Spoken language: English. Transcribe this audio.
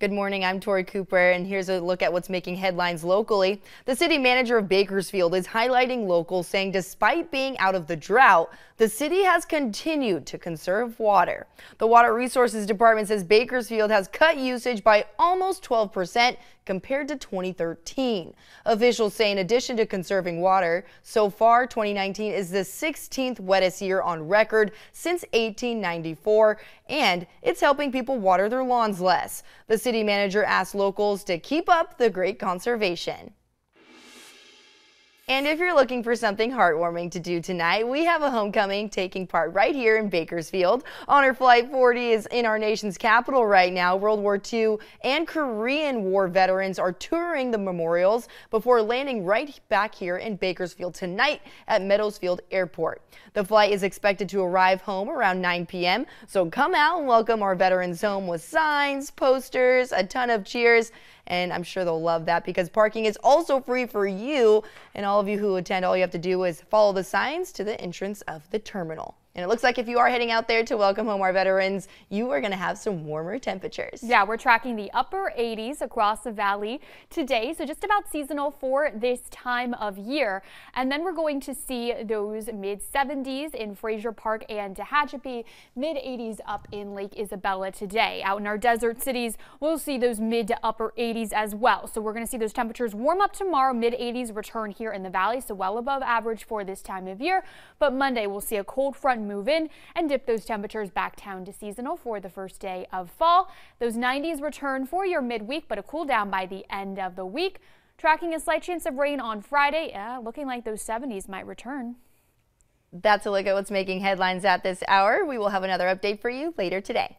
Good morning, I'm Tori Cooper, and here's a look at what's making headlines locally. The city manager of Bakersfield is highlighting locals, saying despite being out of the drought, the city has continued to conserve water. The Water Resources Department says Bakersfield has cut usage by almost 12% compared to 2013. Officials say in addition to conserving water, so far 2019 is the 16th wettest year on record since 1894, and it's helping people water their lawns less. The City manager asked locals to keep up the great conservation. And if you're looking for something heartwarming to do tonight, we have a homecoming taking part right here in Bakersfield. Honor Flight 40 is in our nation's capital right now. World War II and Korean War veterans are touring the memorials before landing right back here in Bakersfield tonight at Meadowsfield Airport. The flight is expected to arrive home around 9 p.m., so come out and welcome our veterans home with signs, posters, a ton of cheers, and I'm sure they'll love that because parking is also free for you and all of you who attend. All you have to do is follow the signs to the entrance of the terminal. And it looks like if you are heading out there to welcome home our veterans, you are going to have some warmer temperatures. Yeah, we're tracking the upper 80s across the valley today, so just about seasonal for this time of year. And then we're going to see those mid 70s in Fraser Park and Tehachapi, mid 80s up in Lake Isabella today. Out in our desert cities, we'll see those mid to upper 80s as well. So we're going to see those temperatures warm up tomorrow, mid 80s return here in the valley, so well above average for this time of year. But Monday, we'll see a cold front move in and dip those temperatures back down to seasonal for the first day of fall. Those 90s return for your midweek, but a cool down by the end of the week. Tracking a slight chance of rain on Friday, yeah, uh, looking like those 70s might return. That's a look at what's making headlines at this hour. We will have another update for you later today.